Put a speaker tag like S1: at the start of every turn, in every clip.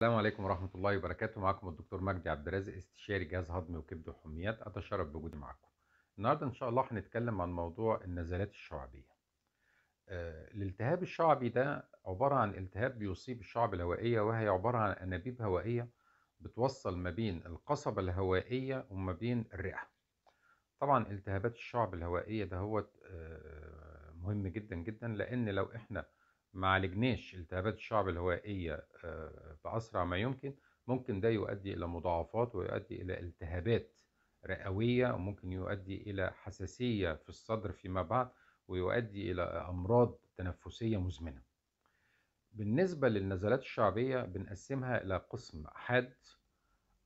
S1: السلام عليكم ورحمة الله وبركاته معكم الدكتور مجدي عبد الرازق استشاري جهاز هضمي وكبد وحميات أتشرف بوجودي معكم النهاردة إن شاء الله هنتكلم عن موضوع النزلات الشعبية آه، الالتهاب الشعبي ده عبارة عن التهاب بيصيب الشعب الهوائية وهي عبارة عن أنابيب هوائية بتوصل ما بين القصبة الهوائية وما بين الرئة طبعا التهابات الشعب الهوائية ده هو آه مهم جدا جدا لأن لو إحنا ما عالجناش التهابات الشعب الهوائية آه، بأسرع ما يمكن ممكن ده يؤدي إلى مضاعفات ويؤدي إلى التهابات رئوية وممكن يؤدي إلى حساسية في الصدر فيما بعد ويؤدي إلى أمراض تنفسية مزمنة بالنسبة للنزلات الشعبية بنقسمها إلى قسم حاد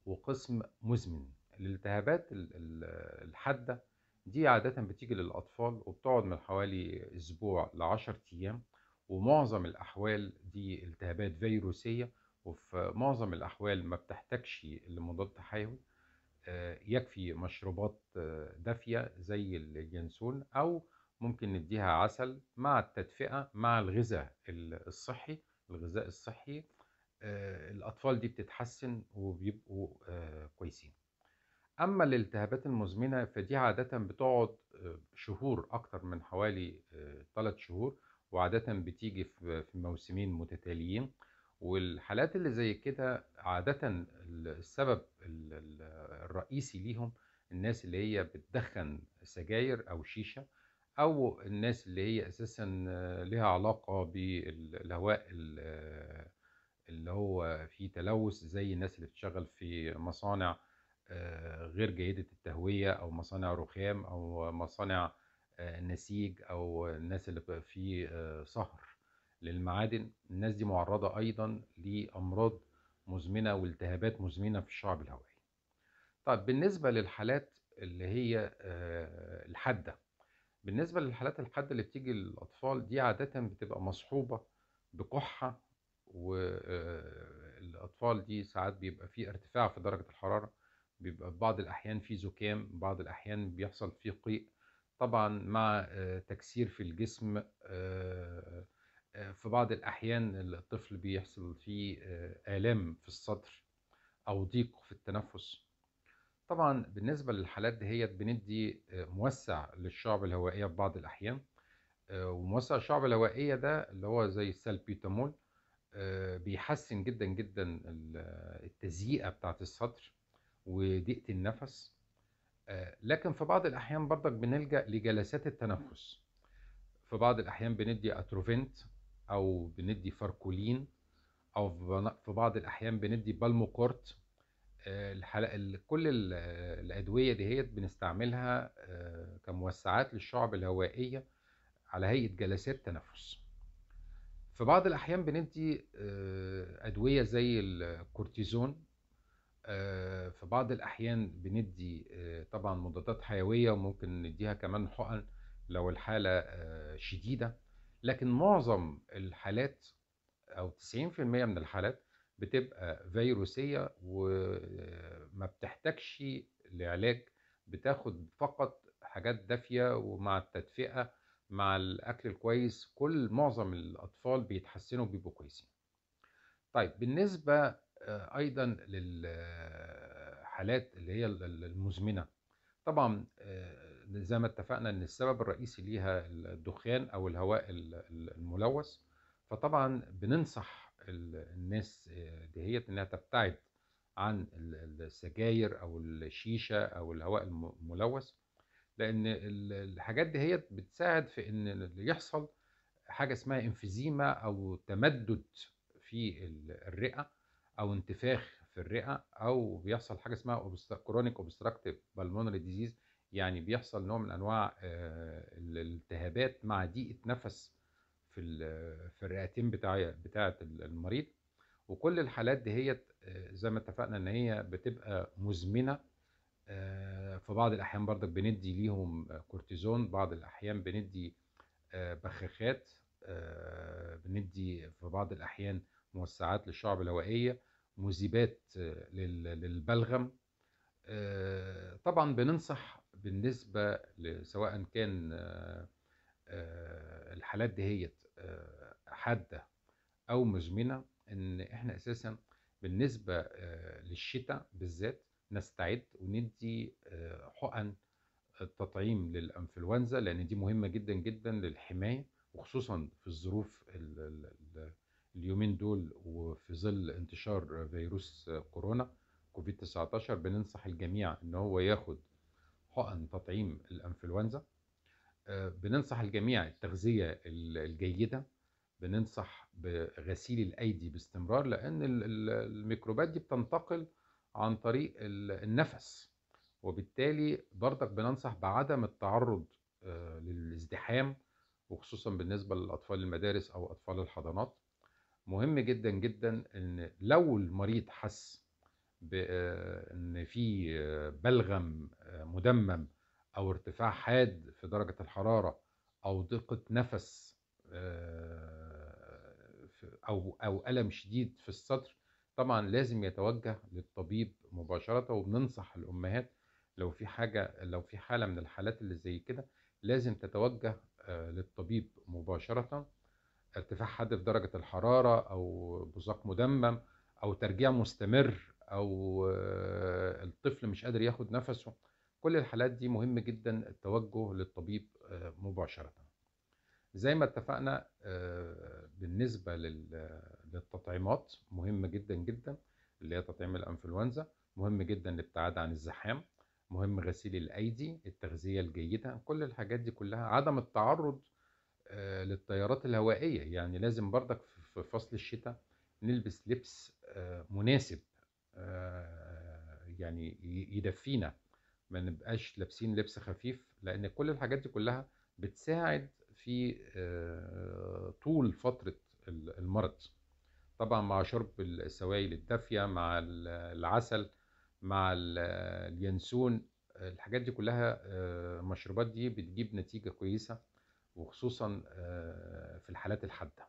S1: وقسم مزمن الالتهابات الحادة دي عادة بتيجي للأطفال وبتقعد من حوالي أسبوع لعشر أيام ومعظم الأحوال دي التهابات فيروسية وفي معظم الأحوال ما بتحتاجش لمضاد حيوي آه، يكفي مشروبات آه، دافية زي الجنسون أو ممكن نديها عسل مع التدفئة مع الغذاء الصحي الغذاء الصحي آه، الأطفال دي بتتحسن وبيبقوا كويسين أما الالتهابات المزمنة فدي عادة بتقعد شهور أكتر من حوالي 3 شهور وعادة بتيجي في موسمين متتاليين والحالات اللي زي كده عادة السبب الرئيسي ليهم الناس اللي هي بتدخن سجاير أو شيشة أو الناس اللي هي أساسا لها علاقة بالهواء اللي هو فيه تلوث زي الناس اللي بتشتغل في مصانع آه، غير جيدة التهوية أو مصانع رخام أو مصانع آه، نسيج او الناس اللي في صهر آه، للمعادن الناس دي معرضة ايضا لامراض مزمنة والتهابات مزمنة في الشعب الهوائي طيب بالنسبة للحالات اللي هي آه، الحادة بالنسبة للحالات الحادة اللي بتيجي للأطفال دي عادة بتبقى مصحوبة بكحة والأطفال دي ساعات بيبقى في ارتفاع في درجة الحرارة بيبقى في بعض الأحيان في زكام بعض الأحيان بيحصل فيه قيء طبعا مع آه، تكسير في الجسم آه، آه، في بعض الأحيان الطفل بيحصل فيه آلام في الصدر أو ضيق في التنفس طبعا بالنسبة للحالات هي بندي موسع للشعب الهوائية في بعض الأحيان وموسع الشعب الهوائية ده اللي هو زي السالبيتامول بيحسن جدا جدا التزييقة بتاعت الصدر وضيقة النفس لكن في بعض الأحيان برضك بنلجأ لجلسات التنفس في بعض الأحيان بندي أتروفنت أو بندي فاركولين أو في بعض الأحيان بندي بالموكورت آه، كل الأدوية دهيت بنستعملها آه، كموسعات للشعب الهوائية على هيئة جلسات تنفس في بعض الأحيان بندي آه، أدوية زي الكورتيزون آه، في بعض الأحيان بندي آه، طبعا مضادات حيوية وممكن نديها كمان حقن لو الحالة آه، شديدة لكن معظم الحالات أو 90% من الحالات بتبقى فيروسية وما بتحتاجش لعلاج بتاخد فقط حاجات دافية ومع التدفئة مع الأكل الكويس كل معظم الأطفال بيتحسنوا بيبقوا كويسين طيب بالنسبة آه، ايضا للحالات اللي هي المزمنه طبعا آه، زي ما اتفقنا ان السبب الرئيسي ليها الدخان او الهواء الملوث فطبعا بننصح الناس آه، دهيت انها تبتعد عن السجاير او الشيشه او الهواء الملوث لان الحاجات دهيت بتساعد في ان يحصل حاجه اسمها انفيزيما او تمدد في الرئه او انتفاخ في الرئه او بيحصل حاجه اسمها كرونيك اوبستراكتيف بالمونري ديزيز يعني بيحصل نوع من انواع آه، الالتهابات مع ضيقه نفس في في الرئتين بتاع بتاعه المريض وكل الحالات ديت آه، زي ما اتفقنا ان هي بتبقى مزمنه آه، في بعض الاحيان برضك بندي ليهم كورتيزون بعض الاحيان بندي بخاخات بندي في بعض الاحيان موسعات للشعب الهوائيه مذيبات آه، للبلغم آه، طبعا بننصح بالنسبة سواء كان آه، الحالات دهيت حادة أو مزمنة إن إحنا أساسا بالنسبة للشتاء بالذات نستعد وندي حقن التطعيم للانفلونزا لان دي مهمه جدا جدا للحمايه وخصوصا في الظروف اليومين دول وفي ظل انتشار فيروس كورونا كوفيد 19 بننصح الجميع ان هو ياخد حقن تطعيم الانفلونزا آه، بننصح الجميع التغذية الجيدة بننصح بغسيل الأيدي باستمرار لأن الميكروبات دي بتنتقل عن طريق النفس وبالتالي برضك بننصح بعدم التعرض آه، للازدحام وخصوصا بالنسبة لأطفال المدارس أو أطفال الحضانات مهم جدا جدا ان لو المريض حس بان آه، في آه، بلغم آه، مدمم او ارتفاع حاد في درجه الحراره او ضيقه نفس او او الم شديد في الصدر طبعا لازم يتوجه للطبيب مباشره وبننصح الامهات لو في حاجه لو في حاله من الحالات اللي زي كده لازم تتوجه للطبيب مباشره ارتفاع حد في درجة الحرارة أو بزاق مدمم أو ترجيع مستمر أو آه، الطفل مش قادر ياخد نفسه كل الحالات دي مهم جدا التوجه للطبيب آه، مباشرة زي ما اتفقنا آه، بالنسبة للتطعيمات مهم جدا جدا اللي هي تطعيم الانفلونزا مهم جدا الابتعاد عن الزحام مهم غسيل الايدي التغذية الجيدة كل الحاجات دي كلها عدم التعرض آه، للتيارات الهوائية يعني لازم برضك في فصل الشتاء نلبس لبس آه، مناسب آه، يعني يدفينا ما نبقاش لابسين لبس خفيف لأن كل الحاجات دي كلها بتساعد في طول فترة المرض طبعا مع شرب السوائل الدافية مع العسل مع اليانسون الحاجات دي كلها المشروبات دي بتجيب نتيجة كويسة وخصوصا آه، في الحالات الحاده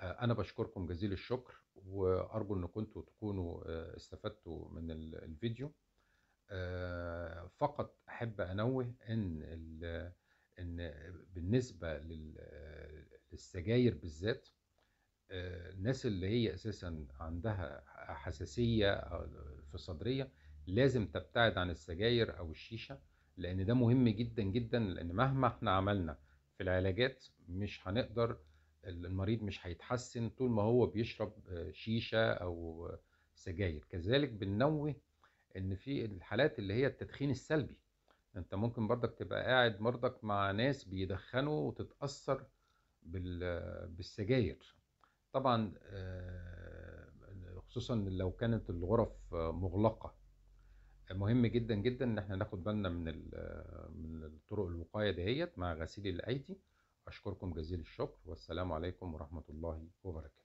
S1: آه، انا بشكركم جزيل الشكر وارجو ان كنتوا تكونوا آه، استفدتوا من الفيديو فقط احب انوه ان ان بالنسبه للسجاير بالذات الناس اللي هي اساسا عندها حساسيه في الصدريه لازم تبتعد عن السجاير او الشيشه لان ده مهم جدا جدا لان مهما احنا عملنا في العلاجات مش هنقدر المريض مش هيتحسن طول ما هو بيشرب آه، شيشة او سجاير كذلك بننوه ان في الحالات اللي هي التدخين السلبي انت ممكن برضك تبقى قاعد مرضك مع ناس بيدخنوا وتتأثر بالسجاير طبعا آه، خصوصا لو كانت الغرف مغلقة مهم جدا جدا ان احنا ناخد بالنا من من طرق الوقايه دهيت مع غسيل الايدي اشكركم جزيل الشكر والسلام عليكم ورحمه الله وبركاته